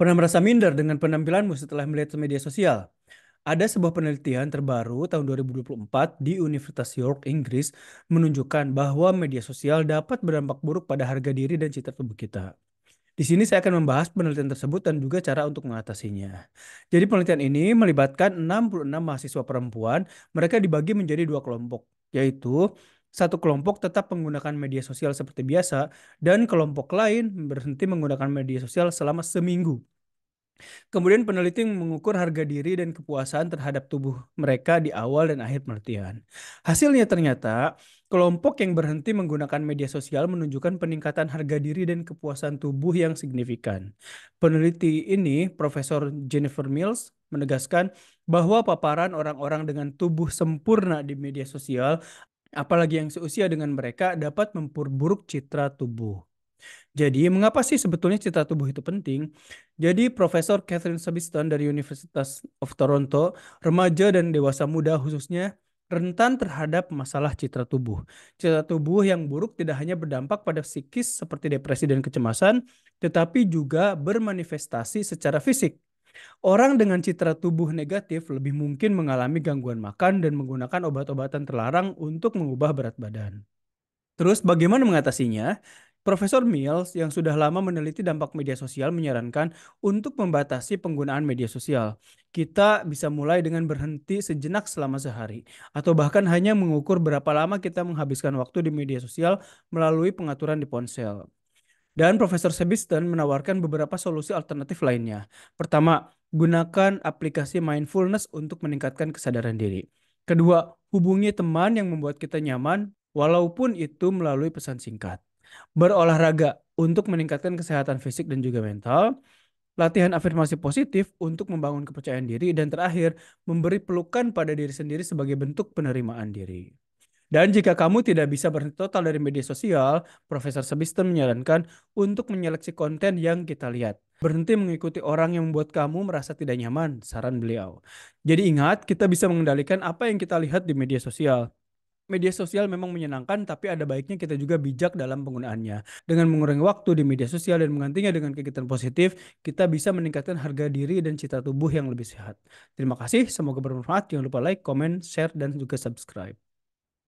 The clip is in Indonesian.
Pernah merasa minder dengan penampilanmu setelah melihat media sosial? Ada sebuah penelitian terbaru tahun 2024 di Universitas York, Inggris menunjukkan bahwa media sosial dapat berdampak buruk pada harga diri dan citra tubuh kita. Di sini saya akan membahas penelitian tersebut dan juga cara untuk mengatasinya. Jadi penelitian ini melibatkan 66 mahasiswa perempuan, mereka dibagi menjadi dua kelompok, yaitu satu kelompok tetap menggunakan media sosial seperti biasa dan kelompok lain berhenti menggunakan media sosial selama seminggu. Kemudian peneliti mengukur harga diri dan kepuasan terhadap tubuh mereka di awal dan akhir penelitian. Hasilnya ternyata kelompok yang berhenti menggunakan media sosial menunjukkan peningkatan harga diri dan kepuasan tubuh yang signifikan. Peneliti ini, Profesor Jennifer Mills, menegaskan bahwa paparan orang-orang dengan tubuh sempurna di media sosial apalagi yang seusia dengan mereka dapat memperburuk citra tubuh. Jadi, mengapa sih sebetulnya citra tubuh itu penting? Jadi, Profesor Catherine Sabiston dari Universitas of Toronto, remaja dan dewasa muda khususnya rentan terhadap masalah citra tubuh. Citra tubuh yang buruk tidak hanya berdampak pada psikis seperti depresi dan kecemasan, tetapi juga bermanifestasi secara fisik Orang dengan citra tubuh negatif lebih mungkin mengalami gangguan makan dan menggunakan obat-obatan terlarang untuk mengubah berat badan. Terus bagaimana mengatasinya? Profesor Mills yang sudah lama meneliti dampak media sosial menyarankan untuk membatasi penggunaan media sosial. Kita bisa mulai dengan berhenti sejenak selama sehari atau bahkan hanya mengukur berapa lama kita menghabiskan waktu di media sosial melalui pengaturan di ponsel. Dan Profesor Sebiston menawarkan beberapa solusi alternatif lainnya. Pertama, gunakan aplikasi mindfulness untuk meningkatkan kesadaran diri. Kedua, hubungi teman yang membuat kita nyaman walaupun itu melalui pesan singkat. Berolahraga untuk meningkatkan kesehatan fisik dan juga mental. Latihan afirmasi positif untuk membangun kepercayaan diri dan terakhir, memberi pelukan pada diri sendiri sebagai bentuk penerimaan diri. Dan jika kamu tidak bisa berhenti total dari media sosial, Profesor Sebister menyarankan untuk menyeleksi konten yang kita lihat. Berhenti mengikuti orang yang membuat kamu merasa tidak nyaman, saran beliau. Jadi ingat, kita bisa mengendalikan apa yang kita lihat di media sosial. Media sosial memang menyenangkan, tapi ada baiknya kita juga bijak dalam penggunaannya. Dengan mengurangi waktu di media sosial dan menggantinya dengan kegiatan positif, kita bisa meningkatkan harga diri dan cita tubuh yang lebih sehat. Terima kasih, semoga bermanfaat. Jangan lupa like, comment, share, dan juga subscribe.